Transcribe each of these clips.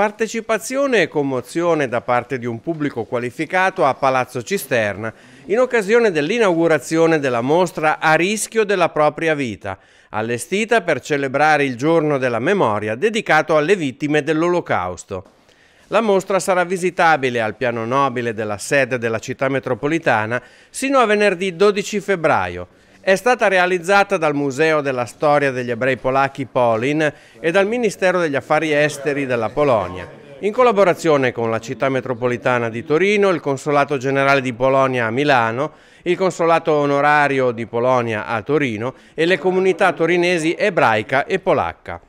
Partecipazione e commozione da parte di un pubblico qualificato a Palazzo Cisterna in occasione dell'inaugurazione della mostra A rischio della propria vita, allestita per celebrare il giorno della memoria dedicato alle vittime dell'Olocausto. La mostra sarà visitabile al piano nobile della sede della città metropolitana sino a venerdì 12 febbraio, è stata realizzata dal Museo della Storia degli Ebrei Polacchi Polin e dal Ministero degli Affari Esteri della Polonia, in collaborazione con la città metropolitana di Torino, il Consolato Generale di Polonia a Milano, il Consolato Onorario di Polonia a Torino e le comunità torinesi ebraica e polacca.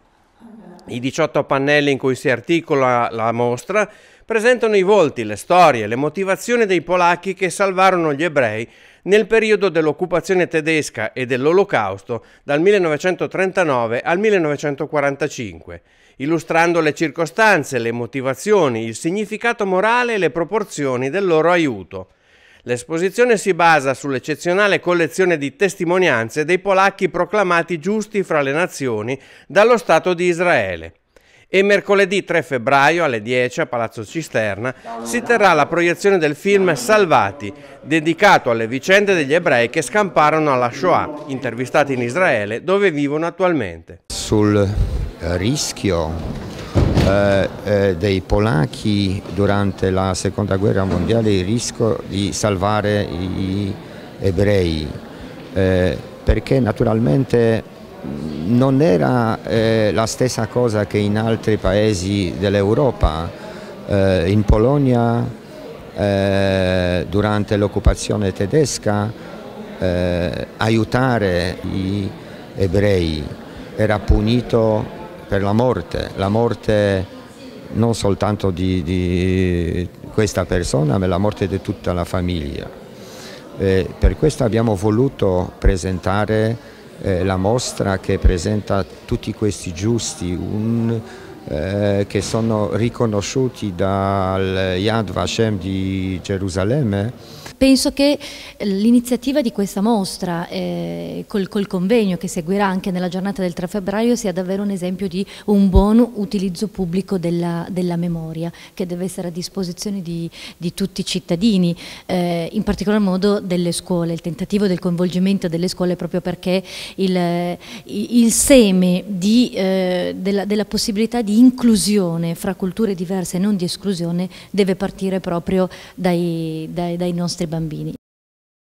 I 18 pannelli in cui si articola la mostra presentano i volti, le storie, le motivazioni dei polacchi che salvarono gli ebrei nel periodo dell'occupazione tedesca e dell'Olocausto dal 1939 al 1945, illustrando le circostanze, le motivazioni, il significato morale e le proporzioni del loro aiuto. L'esposizione si basa sull'eccezionale collezione di testimonianze dei polacchi proclamati giusti fra le nazioni dallo Stato di Israele. E mercoledì 3 febbraio alle 10 a Palazzo Cisterna si terrà la proiezione del film Salvati, dedicato alle vicende degli ebrei che scamparono alla Shoah, intervistati in Israele dove vivono attualmente. Sul rischio eh, eh, dei polacchi durante la seconda guerra mondiale il rischio di salvare gli ebrei, eh, perché naturalmente non era eh, la stessa cosa che in altri paesi dell'Europa. Eh, in Polonia eh, durante l'occupazione tedesca aiutare gli ebrei era punito per la morte, la morte non soltanto di, di questa persona, ma la morte di tutta la famiglia. Eh, per questo abbiamo voluto presentare eh, la mostra che presenta tutti questi giusti, un, eh, che sono riconosciuti dal Yad Vashem di Gerusalemme. Penso che l'iniziativa di questa mostra, eh, col, col, convegno che seguirà anche nella giornata del 3 febbraio, sia davvero un esempio di un buon utilizzo pubblico della, della memoria, che deve essere a disposizione di, di tutti i cittadini, eh, in particolar modo delle scuole, il tentativo del coinvolgimento delle scuole proprio perché il, il seme di, eh, della, della possibilità di di inclusione fra culture diverse e non di esclusione deve partire proprio dai, dai, dai nostri bambini.